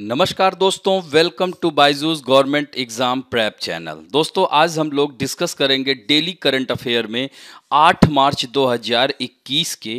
नमस्कार दोस्तों welcome to Byju's government exam prep channel दोस्तों आज हम लोग डिस्कस करेंगे डेली करंट अफेयर में 8 मार्च 2021 के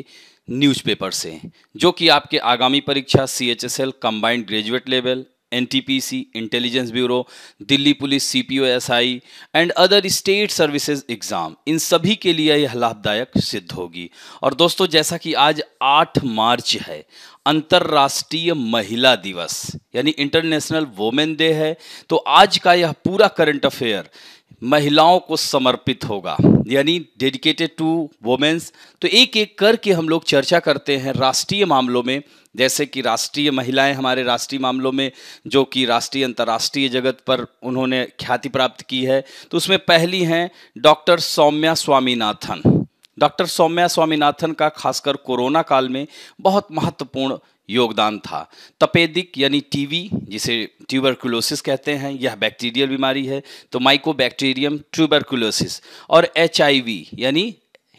न्यूज़पेपर से जो कि आपके आगामी परीक्षा C H S L combined graduate level NTPC intelligence bureau Delhi police CPO SI and other state services exam इन सभी के लिए यह लाभदायक सिद्ध होगी और दोस्तों जैसा कि आज 8 मार्च है अंतर्राष्ट्रीय महिला दिवस यानी इंटरनेशनल वोमेन डे है तो आज का यह पूरा करंट अफेयर महिलाओं को समर्पित होगा यानी डेडिकेटेड टू वोमेन्स तो एक एक करके हम लोग चर्चा करते हैं राष्ट्रीय मामलों में जैसे कि राष्ट्रीय महिलाएं हमारे राष्ट्रीय मामलों में जो कि राष्ट्रीय अंतर्राष्ट्रीय जगत पर उन्होंने ख्याति प्राप्त की है तो उसमें पहली हैं डॉक्टर सौम्या स्वामीनाथन डॉक्टर सौम्या स्वामीनाथन का खासकर कोरोना काल में बहुत महत्वपूर्ण योगदान था तपेदिक यानी टीवी जिसे ट्यूबरकुलोसिस कहते हैं यह बैक्टीरियल बीमारी है तो माइकोबैक्टीरियम ट्यूबरकुलोसिस और एच यानी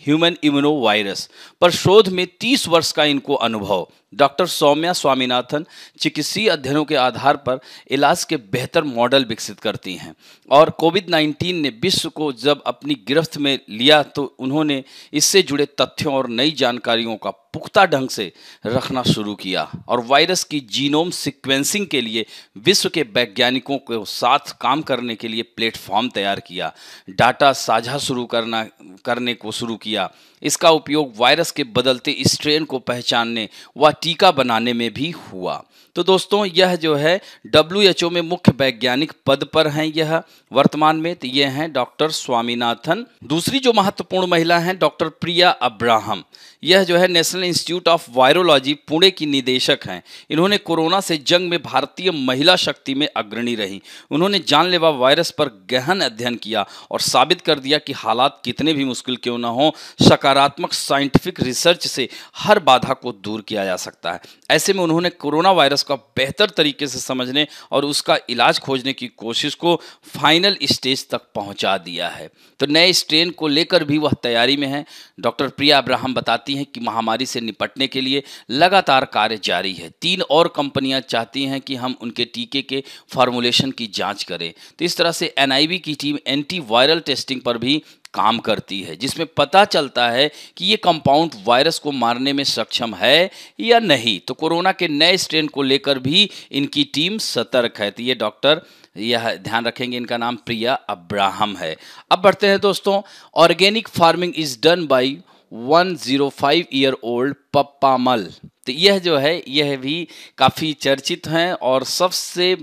ह्यूमन इम्यूनो वायरस पर शोध में 30 वर्ष का इनको अनुभव डॉक्टर सौम्या स्वामीनाथन चिकित्सीय अध्ययनों के आधार पर इलाज के बेहतर मॉडल विकसित करती हैं और कोविड 19 ने विश्व को जब अपनी गिरफ्त में लिया तो उन्होंने इससे जुड़े तथ्यों और नई जानकारियों का पुख्ता ढंग से रखना शुरू किया और वायरस की जीनोम सीक्वेंसिंग के लिए विश्व के वैज्ञानिकों के साथ काम करने के लिए प्लेटफॉर्म तैयार किया डाटा साझा शुरू करना करने को शुरू किया इसका उपयोग वायरस के बदलते स्ट्रेन को पहचानने व टीका बनाने में भी हुआ तो दोस्तों यह जो है डब्ल्यू एच ओ में मुख्य वैज्ञानिक पद पर हैं यह वर्तमान में तो ये हैं डॉक्टर स्वामीनाथन दूसरी जो महत्वपूर्ण महिला हैं डॉक्टर प्रिया अब्राहम यह जो है national institute of virology Pune की निदेशक हैं इन्होंने कोरोना से जंग में भारतीय महिला शक्ति में अग्रणी रही उन्होंने जानलेवा वायरस पर गहन अध्ययन किया और साबित कर दिया कि हालात कितने भी मुश्किल क्यों ना हो सकारात्मक साइंटिफिक रिसर्च से हर बाधा को दूर किया जा सकता सकता है ऐसे में उन्होंने कोरोना वायरस का बेहतर तरीके से समझने और उसका इलाज खोजने की कोशिश को फाइनल स्टेज तक पहुंचा दिया है तो नए स्ट्रेन को लेकर भी वह तैयारी में है डॉक्टर प्रिया अब्राहम बताती हैं कि महामारी से निपटने के लिए लगातार कार्य जारी है तीन और कंपनियां चाहती हैं कि हम उनके टीके के फार्मूलेशन की जांच करें तो इस तरह से एन की टीम वायरल टेस्टिंग पर भी काम करती है जिसमें पता चलता है कि ये कंपाउंड वायरस को मारने में सक्षम है या नहीं तो कोरोना के नए स्ट्रेन को लेकर भी इनकी टीम सतर्क है तो ये डॉक्टर यह ध्यान रखेंगे इनका नाम प्रिया अब्राहम है अब बढ़ते हैं दोस्तों organic farming is done by one zero five year old Pappammal तो यह जो है यह भी काफ़ी चर्चित हैं और सबसे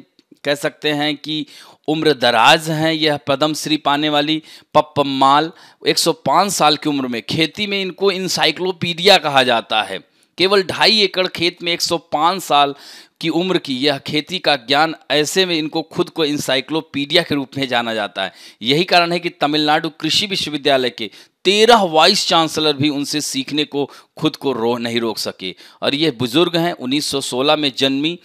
कह सकते हैं कि उम्र दराज हैं यह पदम श्री पाने वाली माल 105 साल की उम्र में खेती में इनको इंसाइक्लोपीडिया कहा जाता है केवल ढाई एकड़ खेत में 105 साल की उम्र की यह खेती का ज्ञान ऐसे में इनको खुद को इंसाइक्लोपीडिया के रूप में जाना जाता है यही कारण है कि तमिलनाडु कृषि विश्वविद्यालय के तेरह वाइस चांसलर भी उनसे सीखने को खुद को रो नहीं रोक सके और ये बुजुर्ग हैं 1916 में जन्मी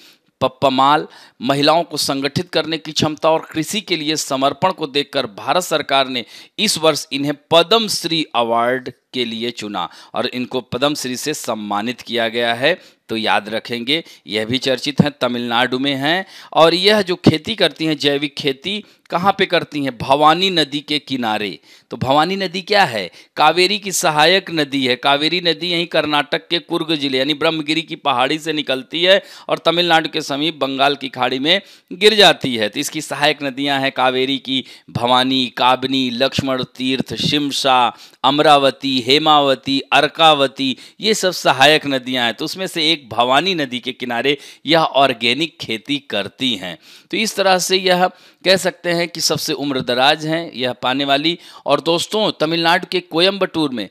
पप्पा माल महिलाओं को संगठित करने की क्षमता और कृषि के लिए समर्पण को देखकर भारत सरकार ने इस वर्ष इन्हें पद्म श्री अवार्ड के लिए चुना और इनको पद्म श्री से सम्मानित किया गया है तो याद रखेंगे यह भी चर्चित हैं तमिलनाडु में हैं और यह जो खेती करती हैं जैविक खेती कहाँ पे करती हैं भवानी नदी के किनारे तो भवानी नदी क्या है कावेरी की सहायक नदी है कावेरी नदी यहीं कर्नाटक के कुर्ग जिले यानी ब्रह्मगिरी की पहाड़ी से निकलती है और तमिलनाडु के समीप बंगाल की खाड़ी में गिर जाती है तो इसकी सहायक नदियाँ हैं कावेरी की भवानी काबनी लक्ष्मण तीर्थ शिमशा अमरावती हेमावती अर्कावती ये सब सहायक नदियां हैं तो उसमें से एक भवानी नदी के किनारे यह ऑर्गेनिक खेती करती हैं तो इस तरह से यह कह सकते हैं कि सबसे उम्रदराज हैं यह पाने वाली और दोस्तों तमिलनाडु के कोयम्बटूर में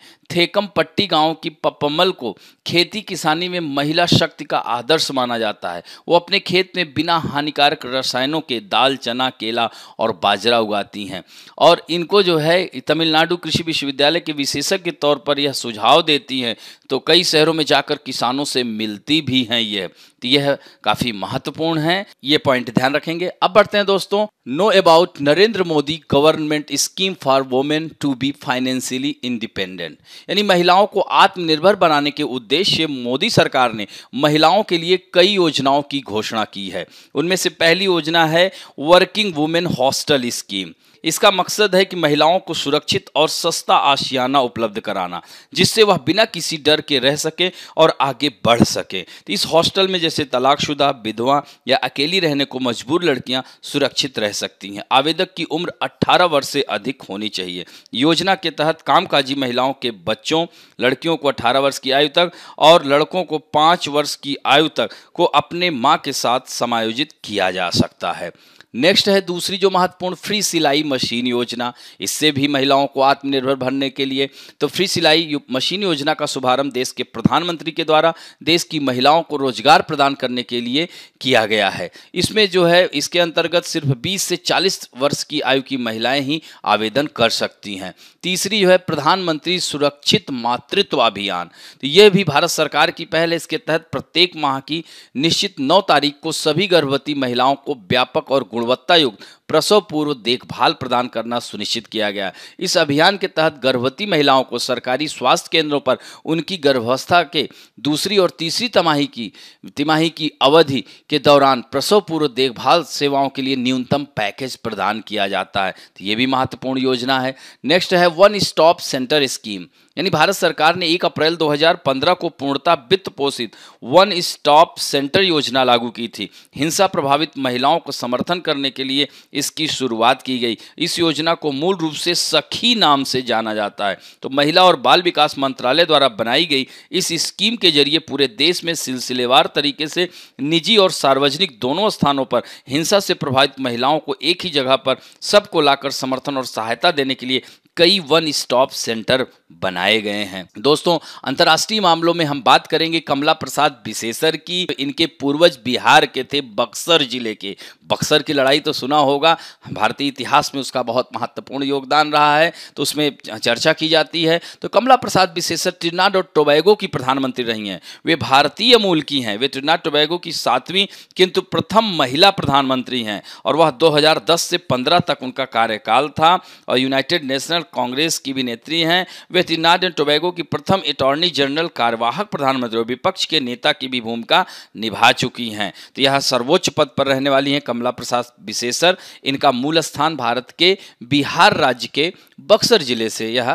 पट्टी गांव की पपमल को खेती किसानी में महिला शक्ति का आदर्श माना जाता है वो अपने खेत में बिना हानिकारक रसायनों के दाल चना केला और बाजरा उगाती हैं और इनको जो है तमिलनाडु कृषि विश्वविद्यालय के विशेषज्ञ के तौर पर यह सुझाव देती हैं तो कई शहरों में जाकर किसानों से मिलती भी हैं यह तो यह काफी महत्वपूर्ण है ये पॉइंट ध्यान रखेंगे अब बढ़ते हैं दोस्तों know about Narendra Modi government scheme for women to be financially independent यानी महिलाओं को आत्मनिर्भर बनाने के उद्देश्य मोदी सरकार ने महिलाओं के लिए कई योजनाओं की घोषणा की है उनमें से पहली योजना है वर्किंग वुमेन हॉस्टल स्कीम इसका मकसद है कि महिलाओं को सुरक्षित और सस्ता आशियाना उपलब्ध कराना जिससे वह बिना किसी डर के रह सके और आगे बढ़ सके तो इस हॉस्टल में जैसे तलाकशुदा विधवा या अकेली रहने को मजबूर लड़कियां सुरक्षित रह सकती हैं आवेदक की उम्र 18 वर्ष से अधिक होनी चाहिए योजना के तहत कामकाजी महिलाओं के बच्चों लड़कियों को अठारह वर्ष की आयु तक और लड़कों को पाँच वर्ष की आयु तक को अपने माँ के साथ समायोजित किया जा सकता है नेक्स्ट है दूसरी जो महत्वपूर्ण फ्री सिलाई मशीन योजना इससे भी महिलाओं को आत्मनिर्भर बनने के लिए तो फ्री सिलाई मशीन योजना का शुभारंभ देश के प्रधानमंत्री के द्वारा देश की महिलाओं को रोजगार प्रदान करने के लिए किया गया है इसमें जो है इसके अंतर्गत सिर्फ 20 से 40 वर्ष की आयु की महिलाएं ही आवेदन कर सकती हैं तीसरी जो है प्रधानमंत्री सुरक्षित मातृत्व अभियान तो यह भी भारत सरकार की पहल इसके तहत प्रत्येक माह की निश्चित नौ तारीख को सभी गर्भवती महिलाओं को व्यापक और गुण गुणवत्ता युक्त प्रसव पूर्व देखभाल प्रदान करना सुनिश्चित किया गया इस अभियान के तहत गर्भवती महिलाओं को सरकारी स्वास्थ्य केंद्रों पर उनकी गर्भावस्था के दूसरी और तीसरी तिमाही की तिमाही की अवधि के दौरान प्रसव पूर्व देखभाल सेवाओं के लिए न्यूनतम पैकेज प्रदान किया जाता है तो ये भी महत्वपूर्ण योजना है नेक्स्ट है वन स्टॉप सेंटर स्कीम यानी भारत सरकार ने 1 अप्रैल 2015 को पूर्णतः वित्त पोषित वन स्टॉप सेंटर योजना लागू की थी हिंसा प्रभावित महिलाओं को समर्थन करने के लिए इसकी शुरुआत की गई इस योजना को मूल रूप से सखी नाम से जाना जाता है तो महिला और बाल विकास मंत्रालय द्वारा बनाई गई इस स्कीम के जरिए पूरे देश में सिलसिलेवार तरीके से निजी और सार्वजनिक दोनों स्थानों पर हिंसा से प्रभावित महिलाओं को एक ही जगह पर सबको लाकर समर्थन और सहायता देने के लिए कई वन स्टॉप सेंटर बनाए गए हैं दोस्तों अंतरराष्ट्रीय मामलों में हम बात करेंगे कमला प्रसाद विशेषर की इनके पूर्वज बिहार के थे बक्सर जिले के बक्सर की लड़ाई तो सुना होगा भारतीय इतिहास में उसका बहुत महत्वपूर्ण योगदान रहा है तो उसमें चर्चा की जाती है तो कमला प्रसाद विशेषर ट्रिनाड और टोबैगो की प्रधानमंत्री रही हैं वे भारतीय मूल की हैं वे ट्रिनाड टोबैगो की सातवीं किंतु प्रथम महिला प्रधानमंत्री हैं और वह दो से पंद्रह तक उनका कार्यकाल था और यूनाइटेड नेशनल कांग्रेस की भी नेत्री हैं वे बेतनाड एंड टोबैगो की प्रथम अटॉर्नी जनरल कार्यवाहक प्रधानमंत्री और विपक्ष के नेता की भी भूमिका निभा चुकी हैं तो यह सर्वोच्च पद पर रहने वाली हैं कमला प्रसाद विशेषर इनका मूल स्थान भारत के बिहार राज्य के बक्सर जिले से यह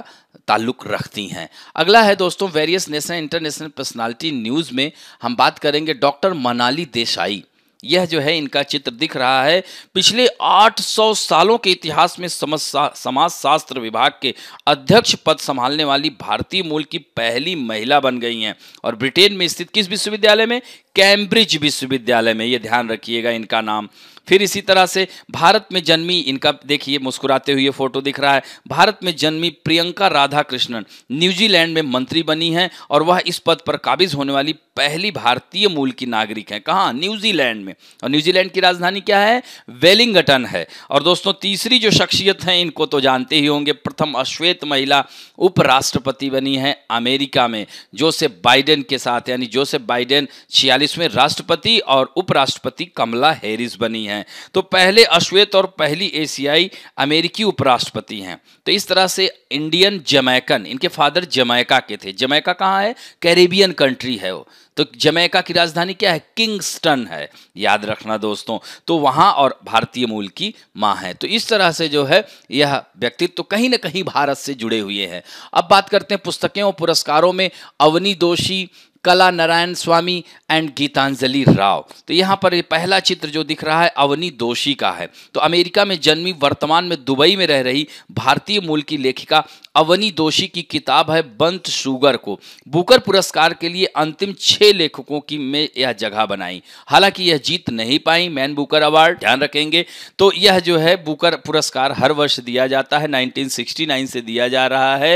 ताल्लुक रखती हैं अगला है दोस्तों various national international personality news में हम बात करेंगे डॉक्टर मनाली देसाई यह जो है इनका चित्र दिख रहा है पिछले 800 सालों के इतिहास में समाज शास्त्र विभाग के अध्यक्ष पद संभालने वाली भारतीय मूल की पहली महिला बन गई हैं और ब्रिटेन में स्थित किस विश्वविद्यालय में कैम्ब्रिज विश्वविद्यालय में यह ध्यान रखिएगा इनका नाम फिर इसी तरह से भारत में जन्मी इनका देखिए मुस्कुराते हुए फोटो दिख रहा है भारत में जन्मी प्रियंका राधा कृष्णन न्यूजीलैंड में मंत्री बनी हैं और वह इस पद पर काबिज होने वाली पहली भारतीय मूल की नागरिक है कहाँ न्यूजीलैंड में और न्यूजीलैंड की राजधानी क्या है वेलिंगटन है और दोस्तों तीसरी जो शख्सियत है इनको तो जानते ही होंगे प्रथम अश्वेत महिला उपराष्ट्रपति बनी है अमेरिका में जोसेफ बाइडेन के साथ यानी जोसेफ बाइडेन छियालीसवें राष्ट्रपति और उपराष्ट्रपति कमला हैरिस बनी है हैं तो पहले अश्वेत और पहली एशियाई अमेरिकी उपराष्ट्रपति हैं तो इस तरह से इंडियन जमैकन इनके फादर जमैका के थे जमैका कहाँ है कैरेबियन कंट्री है वो तो जमैका की राजधानी क्या है किंगस्टन है याद रखना दोस्तों तो वहाँ और भारतीय मूल की माँ है तो इस तरह से जो है यह व्यक्तित्व तो कहीं ना कहीं भारत से जुड़े हुए हैं अब बात करते हैं पुस्तकें और पुरस्कारों में अवनी दोषी कला नारायण स्वामी एंड गीतांजलि राव तो यहाँ पर ये पहला चित्र जो दिख रहा है अवनी दोषी का है तो अमेरिका में जन्मी वर्तमान में दुबई में रह रही भारतीय मूल की लेखिका अवनी दोषी की किताब है बंत शुगर को बुकर पुरस्कार के लिए अंतिम छह लेखकों की में यह जगह बनाई हालांकि यह जीत नहीं पाई मैन बुकर अवार्ड ध्यान रखेंगे तो यह जो है बुकर पुरस्कार हर वर्ष दिया जाता है 1969 से दिया जा रहा है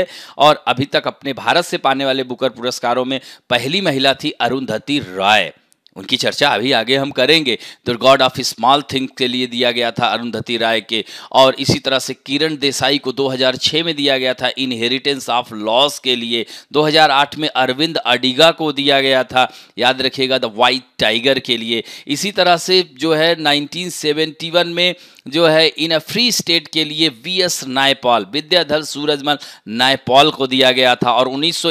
और अभी तक अपने भारत से पाने वाले बुकर पुरस्कारों में पहली महिला थी अरुंधति राय उनकी चर्चा अभी आगे हम करेंगे the God of small thing के लिए दिया गया था अरुंधति राय के और इसी तरह से किरण देसाई को 2006 में दिया गया था इनहेरिटेंस ऑफ लॉस के लिए 2008 में अरविंद अडिगा को दिया गया था याद रखिएगा द वाइट टाइगर के लिए इसी तरह से जो है 1971 में जो है इन अ फ्री स्टेट के लिए वी एस नायपॉल विद्याधर सूरजमल नायपॉल को दिया गया था और उन्नीस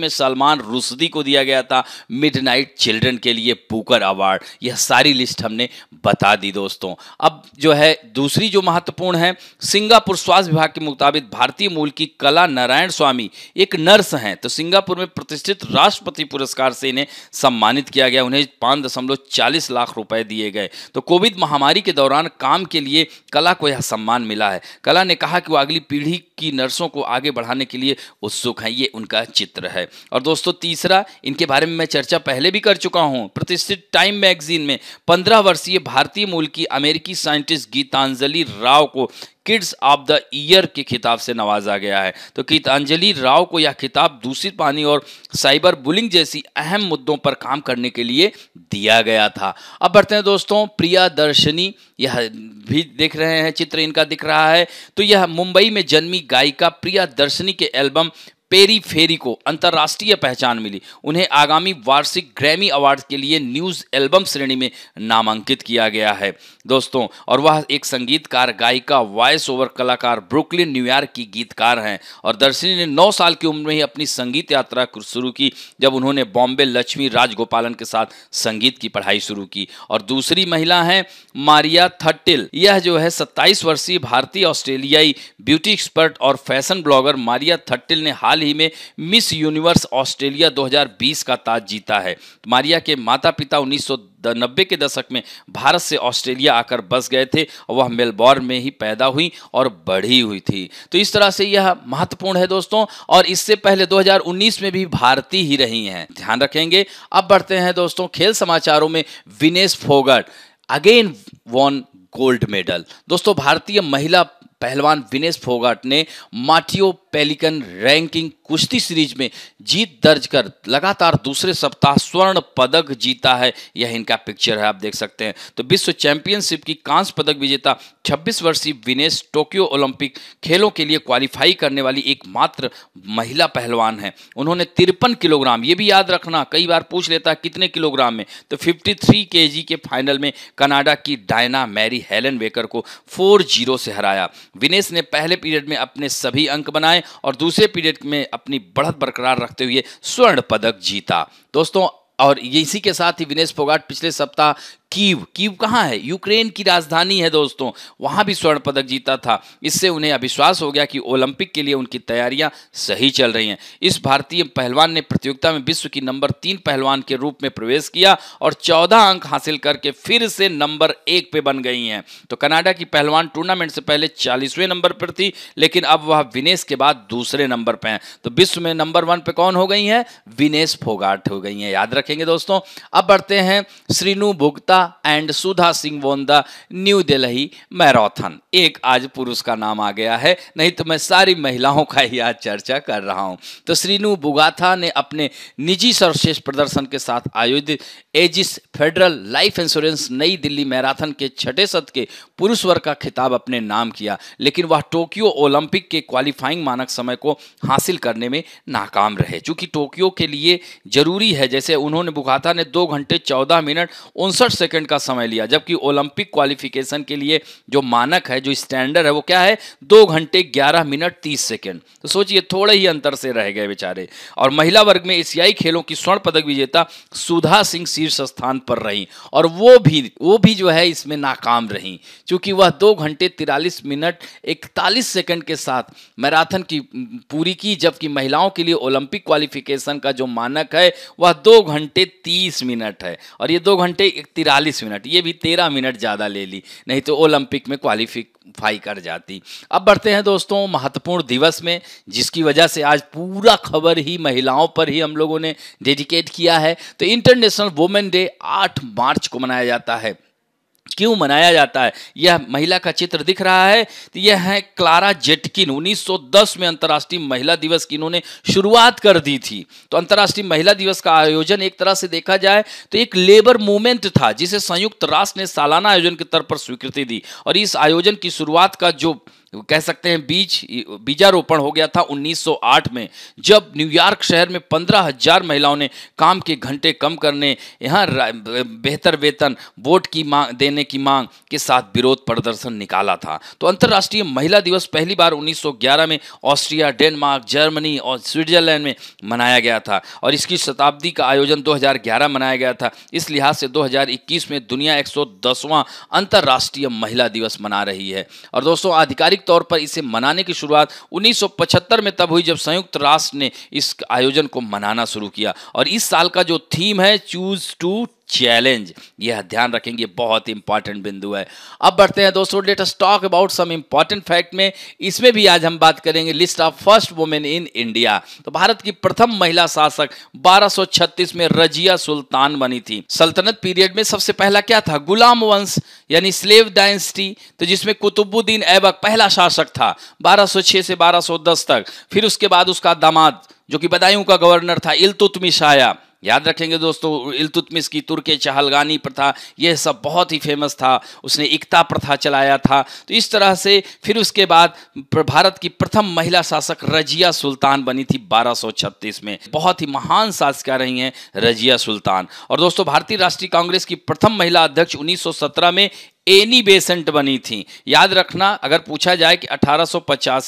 में सलमान रुसदी को दिया गया था मिड चिल्ड्रन के लिए ये बुकर अवार्ड यह सारी लिस्ट हमने बता दी दोस्तों अब जो है दूसरी जो महत्वपूर्ण है सिंगापुर स्वास्थ्य विभाग के मुताबिक भारतीय मूल की कला नारायण स्वामी एक नर्स हैं तो सिंगापुर में प्रतिष्ठित राष्ट्रपति पुरस्कार से इन्हें सम्मानित किया गया उन्हें पाँच दशमलव चालीस लाख रुपए दिए गए तो कोविड महामारी के दौरान काम के लिए कला को यह सम्मान मिला है कला ने कहा कि वो अगली पीढ़ी की नर्सों को आगे बढ़ाने के लिए उत्सुक हैं ये उनका चित्र है और दोस्तों तीसरा इनके बारे में मैं चर्चा पहले भी कर चुका हूँ प्रतिष्ठित टाइम मैगजीन में पंद्रह वर्षीय भारतीय मूल की अमेरिकी साइंटिस्ट गीतांजलि राव को किड्स ऑफ द ईयर के खिताब से नवाजा गया है तो गीतांजलि राव को यह खिताब दूषित पानी और साइबर बुलिंग जैसी अहम मुद्दों पर काम करने के लिए दिया गया था अब बढ़ते हैं दोस्तों प्रिया दर्शनी यह भी देख रहे हैं चित्र इनका दिख रहा है तो यह मुंबई में जन्मी गायिका प्रिया दर्शनी के एल्बम पेरी फेरी को अंतर्राष्ट्रीय पहचान मिली उन्हें आगामी वार्षिक ग्रैमी अवार्ड के लिए न्यूज़ एल्बम श्रेणी में नामांकित किया गया है दोस्तों और वह एक संगीतकार गायिका वॉयस ओवर कलाकार ब्रुकलिन न्यूयॉर्क की गीतकार हैं और दर्शनी ने नौ साल की उम्र में ही अपनी संगीत यात्रा शुरू की जब उन्होंने बॉम्बे लक्ष्मी राजगोपालन के साथ संगीत की पढ़ाई शुरू की और दूसरी महिला है मारिया थट्टिल यह जो है सत्ताईस वर्षीय भारतीय ऑस्ट्रेलियाई ब्यूटी एक्सपर्ट और फैशन ब्लॉगर मारिया थट्टिल ने हाल हाल ही में मिस यूनिवर्स ऑस्ट्रेलिया 2020 का ताज जीता है मारिया के माता पिता उन्नीस नब्बे के दशक में भारत से ऑस्ट्रेलिया आकर बस गए थे और वह मेलबॉर्न में ही पैदा हुई और बढ़ी हुई थी तो इस तरह से यह महत्वपूर्ण है दोस्तों और इससे पहले 2019 में भी भारतीय ही रही हैं ध्यान रखेंगे अब बढ़ते हैं दोस्तों खेल समाचारों में Vinesh Phogat again won gold medal दोस्तों भारतीय महिला पहलवान विनेश फोगाट ने माटियो पेलिकन रैंकिंग कुश्ती सीरीज में जीत दर्ज कर लगातार दूसरे सप्ताह स्वर्ण पदक जीता है यह इनका पिक्चर है आप देख सकते हैं तो विश्व चैंपियनशिप की कांस्य पदक विजेता 26 वर्षीय विनेश टोक्यो ओलंपिक खेलों के लिए क्वालिफाई करने वाली एकमात्र महिला पहलवान है उन्होंने तिरपन किलोग्राम ये भी याद रखना कई बार पूछ लेता है कितने किलोग्राम में तो फिफ्टी थ्री के फाइनल में कनाडा की डायना मैरी हेलन वेकर को फोर जीरो से हराया विनेश ने पहले पीरियड में अपने सभी अंक बनाए बनाए और दूसरे पीरियड में अपनी बढ़त बरकरार रखते हुए स्वर्ण पदक जीता दोस्तों और इसी के साथ ही विनेश फोगाट पिछले सप्ताह कीव कीव कहाँ है यूक्रेन की राजधानी है दोस्तों वहाँ भी स्वर्ण पदक जीता था इससे उन्हें अविश्वास हो गया कि ओलंपिक के लिए उनकी तैयारियां सही चल रही हैं इस भारतीय पहलवान ने प्रतियोगिता में विश्व की नंबर तीन पहलवान के रूप में प्रवेश किया और चौदह अंक हासिल करके फिर से नंबर एक पे बन गई हैं तो कनाडा की पहलवान टूर्नामेंट से पहले चालीसवें नंबर पर थी लेकिन अब वह विनेश के बाद दूसरे नंबर पर हैं तो विश्व में नंबर वन पे कौन हो गई हैं विनेश फोगाट हो गई हैं याद रखेंगे दोस्तों अब बढ़ते हैं श्रीनु भुगता and Sudha Singh won the new Delhi marathon एक आज पुरुष का नाम आ गया है नहीं तो मैं सारी महिलाओं का ही आज चर्चा कर रहा हूँ तो श्रीनु बुगाथा ने अपने निजी सर्वश्रेष्ठ प्रदर्शन के साथ आयोजित एजिस फेडरल लाइफ इंश्योरेंस नई दिल्ली मैराथन के छठे सत के पुरुष वर्ग का खिताब अपने नाम किया लेकिन वह टोक्यो ओलंपिक के क्वालिफाइंग मानक समय को हासिल करने में नाकाम रहे चूंकि टोक्यो के लिए जरूरी है जैसे उन्होंने बुगाथा ने दो घंटे चौदह मिनट उनसठ सेकंड का समय लिया जबकि ओलंपिक क्वालिफिकेशन के लिए जो मानक है जो स्टैंडर्ड है वो क्या है दो घंटे ग्यारह मिनट तीस सेकेंड तो सोचिए थोड़े ही अंतर से रह गए बेचारे और महिला वर्ग में एशियाई खेलों की स्वर्ण पदक विजेता सुधा सिंह शीर्ष स्थान पर रही और वो भी वो भी जो है इसमें नाकाम रही क्योंकि वह दो घंटे तिरालीस मिनट इकतालीस सेकेंड के साथ मैराथन की पूरी की जबकि महिलाओं के लिए ओलंपिक क्वालिफिकेशन का जो मानक है वह दो घंटे तीस मिनट है और ये दो घंटे तिरालीस चालीस मिनट ये भी तेरह मिनट ज़्यादा ले ली नहीं तो ओलंपिक में क्वालिफाई कर जाती अब बढ़ते हैं दोस्तों महत्वपूर्ण दिवस में जिसकी वजह से आज पूरा खबर ही महिलाओं पर ही हम लोगों ने डेडिकेट किया है तो इंटरनेशनल वुमेन डे आठ मार्च को मनाया जाता है क्यों मनाया जाता है यह महिला का चित्र दिख रहा है तो यह है क्लारा जेटकिन 1910 में अंतर्राष्ट्रीय महिला दिवस की इन्होंने शुरुआत कर दी थी तो अंतर्राष्ट्रीय महिला दिवस का आयोजन एक तरह से देखा जाए तो एक लेबर मूवमेंट था जिसे संयुक्त राष्ट्र ने सालाना आयोजन के तौर पर स्वीकृति दी और इस आयोजन की शुरुआत का जो कह सकते हैं बीज बीजारोपण हो गया था 1908 में जब न्यूयॉर्क शहर में पंद्रह हजार महिलाओं ने काम के घंटे कम करने यहाँ बेहतर वेतन वोट की मांग देने की मांग के साथ विरोध प्रदर्शन निकाला था तो अंतर्राष्ट्रीय महिला दिवस पहली बार 1911 में ऑस्ट्रिया डेनमार्क जर्मनी और स्विट्जरलैंड में मनाया गया था और इसकी शताब्दी का आयोजन दो मनाया गया था इस लिहाज से दो में दुनिया एक अंतर्राष्ट्रीय महिला दिवस मना रही है और दोस्तों आधिकारिक आधिकारिक तौर पर इसे मनाने की शुरुआत 1975 में तब हुई जब संयुक्त राष्ट्र ने इस आयोजन को मनाना शुरू किया और इस साल का जो थीम है चूज टू चैलेंज यह ध्यान रखेंगे बहुत इंपॉर्टेंट बिंदु है अब बढ़ते हैं दोस्तों latest talk about some important fact में इसमें भी आज हम बात करेंगे list of first women in India तो भारत की प्रथम महिला शासक 1236 में रजिया सुल्तान बनी थी सल्तनत पीरियड में सबसे पहला क्या था गुलाम वंश यानी स्लेव डायनेस्टी तो जिसमें कुतुबुद्दीन ऐबक पहला शासक था 1206 से 1210 तक फिर उसके बाद उसका दामाद जो कि बदायूं का गवर्नर था इलतुतमी शाया याद रखेंगे दोस्तों इलतुतमिस की तुर्क चहलगानी प्रथा यह सब बहुत ही फेमस था उसने एकता प्रथा चलाया था तो इस तरह से फिर उसके बाद भारत की प्रथम महिला शासक रजिया सुल्तान बनी थी 1236 में बहुत ही महान शासिका रही हैं रजिया सुल्तान और दोस्तों भारतीय राष्ट्रीय कांग्रेस की प्रथम महिला अध्यक्ष 1917 में एनी बेसेंट बनी थी याद रखना अगर पूछा जाए कि अठारह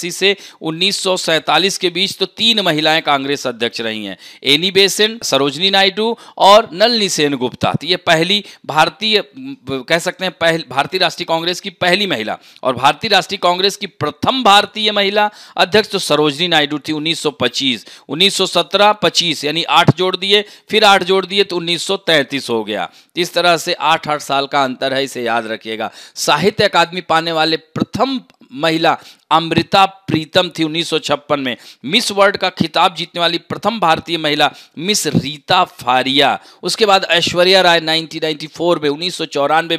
से उन्नीस के बीच तो तीन महिलाएं कांग्रेस अध्यक्ष रही हैं एनी बेसेंट सरोजनी नायडू और नलनी सेन गुप्ता तो ये पहली भारतीय कह सकते हैं पहल भारतीय राष्ट्रीय कांग्रेस की पहली महिला और भारतीय राष्ट्रीय कांग्रेस की प्रथम भारतीय महिला अध्यक्ष तो सरोजनी नायडू थी 1925 1917 25 यानी आठ जोड़ दिए फिर आठ जोड़ दिए तो 1933 हो गया इस तरह से आठ आठ साल का अंतर है इसे याद रखिएगा साहित्य अकादमी पाने वाले प्रथम महिला अमृता प्रीतम थी 1956 में मिस वर्ल्ड का खिताब जीतने वाली प्रथम भारतीय महिला मिस रीता फारिया उसके बाद ऐश्वर्या राय 1994 में उन्नीस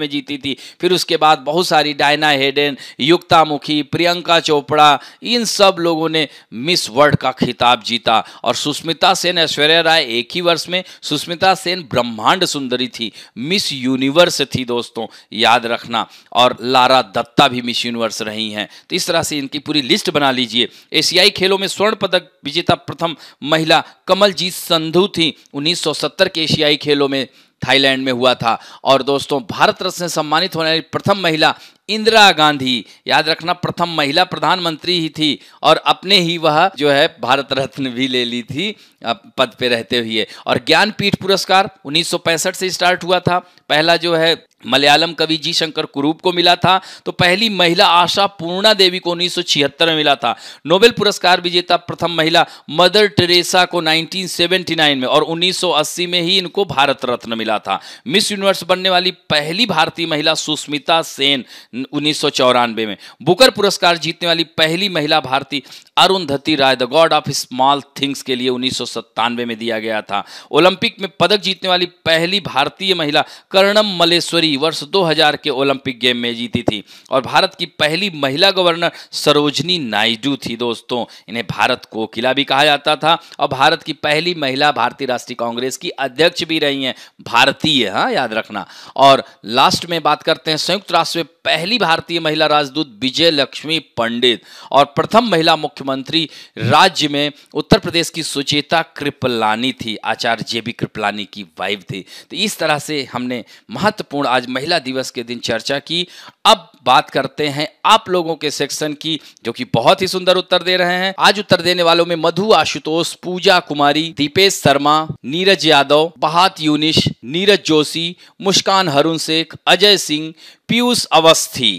में जीती थी फिर उसके बाद बहुत सारी डायना हेडन युक्ता मुखी प्रियंका चोपड़ा इन सब लोगों ने मिस वर्ल्ड का खिताब जीता और सुष्मिता सेन ऐश्वर्या राय एक ही वर्ष में सुष्मिता सेन ब्रह्मांड सुंदरी थी मिस यूनिवर्स थी दोस्तों याद रखना और लारा दत्ता भी मिस यूनिवर्स रही हैं तो इस तरह से इनकी पूरी लिस्ट बना लीजिए एशियाई खेलों में स्वर्ण पदक विजेता प्रथम महिला कमलजीत संधू थी 1970 के एशियाई खेलों में थाईलैंड में हुआ था और दोस्तों भारत रत्न से सम्मानित होने वाली प्रथम महिला इंदिरा गांधी याद रखना प्रथम महिला प्रधानमंत्री ही थी और अपने ही वह जो है भारत रत्न भी ले ली थी पद पे रहते हुए और ज्ञानपीठ पुरस्कार 1965 से स्टार्ट हुआ था पहला जो है मलयालम कवि जी शंकर कुरूप को मिला था तो पहली महिला आशा पूर्णा देवी को 1976 में मिला था नोबेल पुरस्कार विजेता प्रथम महिला मदर टेरेसा को 1979 में और 1980 में ही इनको भारत रत्न मिला था मिस यूनिवर्स बनने वाली पहली भारतीय महिला सुष्मिता सेन उन्नीस में बुकर पुरस्कार जीतने वाली पहली महिला भारतीय Arundhati Roy the God of small things के लिए उन्नीस में दिया गया था ओलंपिक में पदक जीतने वाली पहली भारतीय महिला कर्णम मलेश्वरी वर्ष 2000 के ओलंपिक गेम में जीती थी और भारत की पहली महिला गवर्नर सरोजनी नायडू थी दोस्तों इन्हें भारत कोकिला भी कहा जाता था और भारत की पहली महिला भारतीय राष्ट्रीय कांग्रेस की अध्यक्ष भी रही हैं भारतीय हाँ याद रखना और लास्ट में बात करते हैं संयुक्त राष्ट्र में पहली पहली भारतीय महिला राजदूत विजय लक्ष्मी पंडित और प्रथम महिला मुख्यमंत्री राज्य में उत्तर प्रदेश की सुचेता कृपलानी थी आचार्य जे बी कृपलानी की वाइफ थी तो इस तरह से हमने महत्वपूर्ण आज महिला दिवस के दिन चर्चा की अब बात करते हैं आप लोगों के सेक्शन की जो कि बहुत ही सुंदर उत्तर दे रहे हैं आज उत्तर देने वालों में मधु आशुतोष पूजा कुमारी दीपेश शर्मा नीरज यादव बहात यूनिश नीरज जोशी मुस्कान हरुण शेख अजय सिंह पीयूष अवस्थी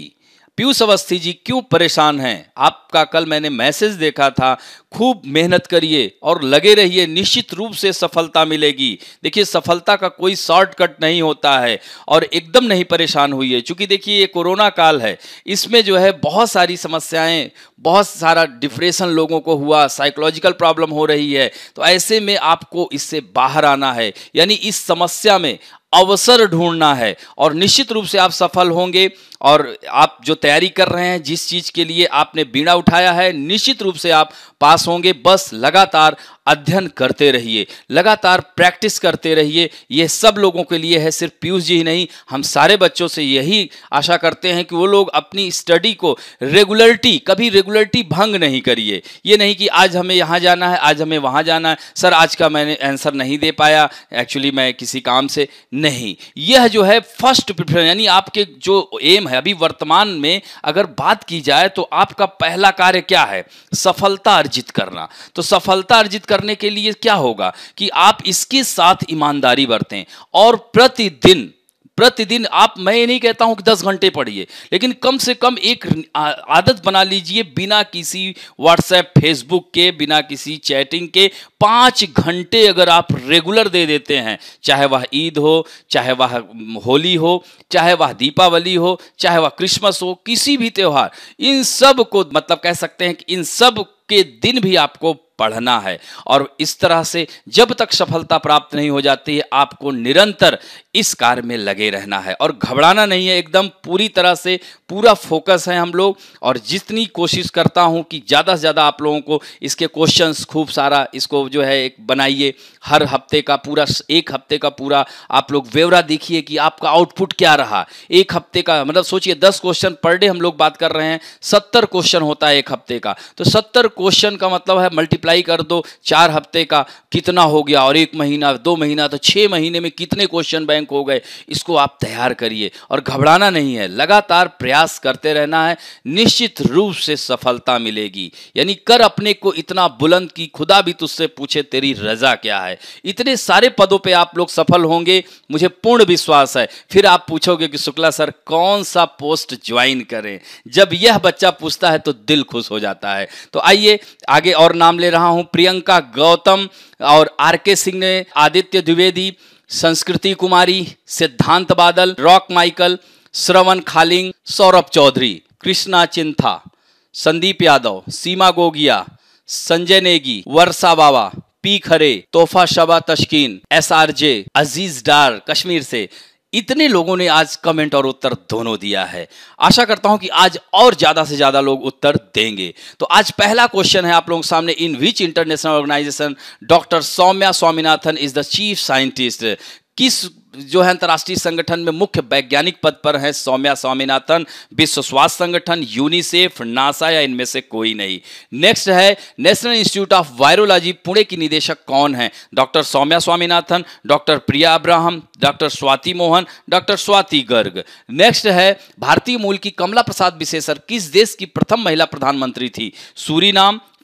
पीयूष अवस्थी जी क्यों परेशान हैं आपका कल मैंने मैसेज देखा था खूब मेहनत करिए और लगे रहिए निश्चित रूप से सफलता मिलेगी देखिए सफलता का कोई शॉर्टकट नहीं होता है और एकदम नहीं परेशान हुई है चूँकि देखिए ये कोरोना काल है इसमें जो है बहुत सारी समस्याएं बहुत सारा डिप्रेशन लोगों को हुआ साइकोलॉजिकल प्रॉब्लम हो रही है तो ऐसे में आपको इससे बाहर आना है यानी इस समस्या में अवसर ढूंढना है और निश्चित रूप से आप सफल होंगे और आप जो तैयारी कर रहे हैं जिस चीज़ के लिए आपने बीड़ा उठाया है निश्चित रूप से आप पास पास होंगे बस लगातार अध्ययन करते रहिए लगातार प्रैक्टिस करते रहिए यह सब लोगों के लिए है सिर्फ पीयूष जी ही नहीं हम सारे बच्चों से यही आशा करते हैं कि वो लोग अपनी स्टडी को रेगुलरिटी कभी रेगुलरिटी भंग नहीं करिए ये नहीं कि आज हमें यहाँ जाना है आज हमें वहाँ जाना है सर आज का मैंने आंसर नहीं दे पाया एक्चुअली मैं किसी काम से नहीं यह जो है फर्स्ट प्रिफरेंस यानी आपके जो एम है अभी वर्तमान में अगर बात की जाए तो आपका पहला कार्य क्या है सफलता अर्जित करना तो सफलता अर्जित करने के लिए क्या होगा कि आप इसके साथ ईमानदारी बरतें और प्रतिदिन प्रतिदिन आप मैं ये नहीं कहता हूं कि दस घंटे पढ़िए लेकिन कम से कम एक आदत बना लीजिए बिना किसी व्हाट्सएप फेसबुक के बिना किसी चैटिंग के पाँच घंटे अगर आप रेगुलर दे देते हैं चाहे वह ईद हो चाहे वह होली हो चाहे वह दीपावली हो चाहे वह क्रिसमस हो किसी भी त्यौहार इन सब को मतलब कह सकते हैं कि इन सब के दिन भी आपको पढ़ना है और इस तरह से जब तक सफलता प्राप्त नहीं हो जाती है आपको निरंतर इस कार्य में लगे रहना है और घबराना नहीं है एकदम पूरी तरह से पूरा फोकस है हम लोग और जितनी कोशिश करता हूं कि ज़्यादा से ज़्यादा आप लोगों को इसके क्वेश्चंस खूब सारा इसको जो है एक बनाइए हर हफ्ते का पूरा एक हफ्ते का पूरा आप लोग व्यवरा देखिए कि आपका आउटपुट क्या रहा एक हफ्ते का मतलब सोचिए दस क्वेश्चन पर डे हम लोग बात कर रहे हैं सत्तर क्वेश्चन होता है एक हफ्ते का तो सत्तर क्वेश्चन का मतलब है मल्टीपल मल्टीप्लाई कर दो चार हफ्ते का कितना हो गया और एक महीना दो महीना तो छः महीने में कितने क्वेश्चन बैंक हो गए इसको आप तैयार करिए और घबराना नहीं है लगातार प्रयास करते रहना है निश्चित रूप से सफलता मिलेगी यानी कर अपने को इतना बुलंद कि खुदा भी तुझसे पूछे तेरी रजा क्या है इतने सारे पदों पर आप लोग सफल होंगे मुझे पूर्ण विश्वास है फिर आप पूछोगे कि शुक्ला सर कौन सा पोस्ट ज्वाइन करें जब यह बच्चा पूछता है तो दिल खुश हो जाता है तो आइए आगे और नाम ले रहा हूँ प्रियंका गौतम और आर के सिंह ने आदित्य द्विवेदी संस्कृति Kumari Siddhant Badal Rock Michael Shravan Khaling Saurabh Chaudhary Krishna Chintha Sandeep Yadav Seema Gogia Sanjay Negi Varsha Baba P Khare तोहफा Shaba Tashkeen S R J Aziz Dar Kashmir से इतने लोगों ने आज कमेंट और उत्तर दोनों दिया है आशा करता हूं कि आज और ज्यादा से ज्यादा लोग उत्तर देंगे तो आज पहला क्वेश्चन है आप लोगों के सामने in which international organisation doctor Soumya Swaminathan is the chief scientist किस जो है अंतर्राष्ट्रीय संगठन में मुख्य वैज्ञानिक पद पर हैं सौम्या स्वामीनाथन विश्व स्वास्थ्य संगठन यूनिसेफ नासा या इनमें से कोई नहीं नेक्स्ट है national institute of virology Pune की निदेशक कौन है doctor Soumya Swaminathan doctor Priya Abraham doctor Swati Mohan doctor Swati Garg next है भारतीय मूल की कमला प्रसाद विशेषर किस देश की प्रथम महिला प्रधानमंत्री थी सूरी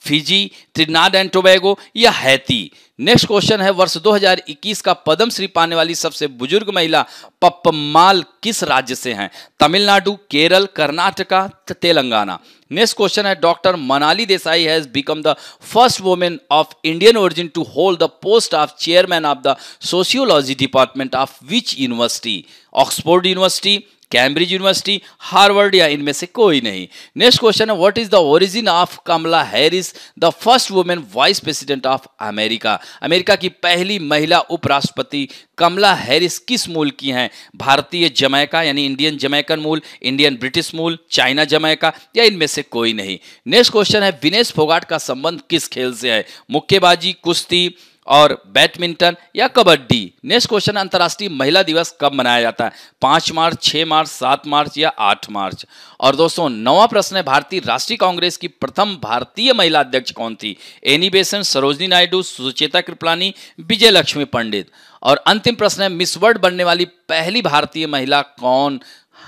फिजी त्रिनाड एंड टोबैगो या हैती नेक्स्ट क्वेश्चन है वर्ष 2021 का पद्म श्री पाने वाली सबसे बुजुर्ग महिला पप्पमाल किस राज्य से हैं तमिलनाडु केरल कर्नाटका तेलंगाना नेक्स्ट क्वेश्चन है doctor Manali Desai has become the first women of Indian origin to hold the post of chairman of the sociology department of which university Oxford university Cambridge university Harvard या इनमें से कोई नहीं नेक्स्ट क्वेश्चन है what is the origin of Kamala Harris the first women vice president of America America की पहली महिला उपराष्ट्रपति कमला हैरिस किस मूल की हैं भारतीय जमैका यानी इंडियन जमैकन मूल इंडियन ब्रिटिश मूल चाइना जमैका या इनमें से कोई नहीं नेक्स्ट क्वेश्चन है विनेश फोगाट का संबंध किस खेल से है मुक्केबाजी कुश्ती और बैडमिंटन या कबड्डी नेक्स्ट क्वेश्चन अंतर्राष्ट्रीय महिला दिवस कब मनाया जाता है पांच मार्च छह मार्च सात मार्च या आठ मार्च और दोस्तों नवा प्रश्न है भारतीय राष्ट्रीय कांग्रेस की प्रथम भारतीय महिला अध्यक्ष कौन थी एनी बेसन सरोजनी नायडू सुचेता कृपलानी विजय लक्ष्मी पंडित और अंतिम प्रश्न है मिस वर्ल्ड बनने वाली पहली भारतीय महिला कौन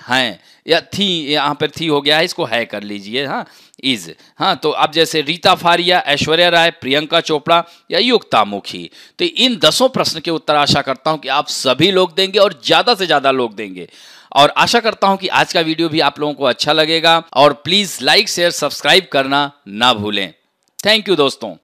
है या थी यहाँ पर थी हो गया है इसको है कर लीजिए हाँ इज हाँ तो अब जैसे रीता फारिया ऐश्वर्या राय प्रियंका चोपड़ा या युक्ता मुखी तो इन दसों प्रश्न के उत्तर आशा करता हूं कि आप सभी लोग देंगे और ज़्यादा से ज़्यादा लोग देंगे और आशा करता हूं कि आज का वीडियो भी आप लोगों को अच्छा लगेगा और प्लीज़ लाइक शेयर सब्सक्राइब करना ना भूलें थैंक यू दोस्तों